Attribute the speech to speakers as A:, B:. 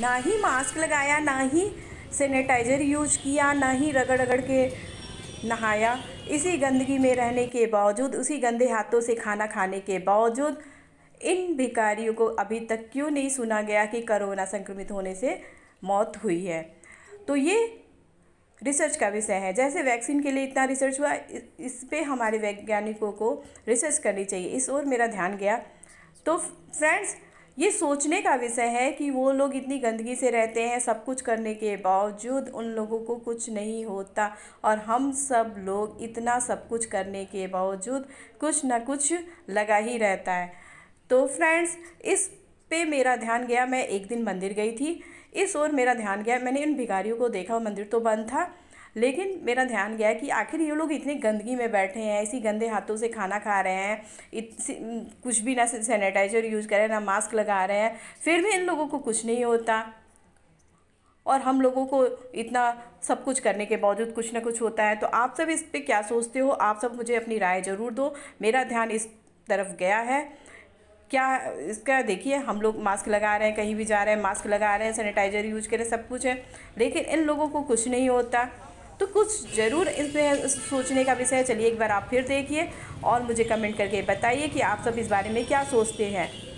A: ना ही मास्क लगाया ना ही सैनिटाइज़र यूज किया ना ही रगड़ रगड़ के नहाया इसी गंदगी में रहने के बावजूद उसी गंदे हाथों से खाना खाने के बावजूद इन भिकारियों को अभी तक क्यों नहीं सुना गया कि कोरोना संक्रमित होने से मौत हुई है तो ये रिसर्च का विषय है जैसे वैक्सीन के लिए इतना रिसर्च हुआ इस पर हमारे वैज्ञानिकों को रिसर्च करनी चाहिए इस ओर मेरा ध्यान गया तो फ्रेंड्स ये सोचने का विषय है कि वो लोग इतनी गंदगी से रहते हैं सब कुछ करने के बावजूद उन लोगों को कुछ नहीं होता और हम सब लोग इतना सब कुछ करने के बावजूद कुछ ना कुछ लगा ही रहता है तो फ्रेंड्स इस पे मेरा ध्यान गया मैं एक दिन मंदिर गई थी इस ओर मेरा ध्यान गया मैंने इन भिखारियों को देखा मंदिर तो बंद था लेकिन मेरा ध्यान गया कि आखिर ये लोग इतने गंदगी में बैठे हैं इसी गंदे हाथों से खाना खा रहे हैं इत, कुछ भी ना सैनिटाइज़र यूज़ करें ना मास्क लगा रहे हैं फिर भी इन लोगों को कुछ नहीं होता और हम लोगों को इतना सब कुछ करने के बावजूद कुछ ना कुछ होता है तो आप सब इस पर क्या सोचते हो आप सब मुझे अपनी राय ज़रूर दो मेरा ध्यान इस तरफ गया है क्या इसका देखिए हम लोग मास्क लगा रहे हैं कहीं भी जा रहे हैं मास्क लगा रहे हैं सैनिटाइज़र यूज करें सब कुछ है लेकिन इन लोगों को कुछ नहीं होता तो कुछ ज़रूर इसमें सोचने का विषय है चलिए एक बार आप फिर देखिए और मुझे कमेंट करके बताइए कि आप सब इस बारे में क्या सोचते हैं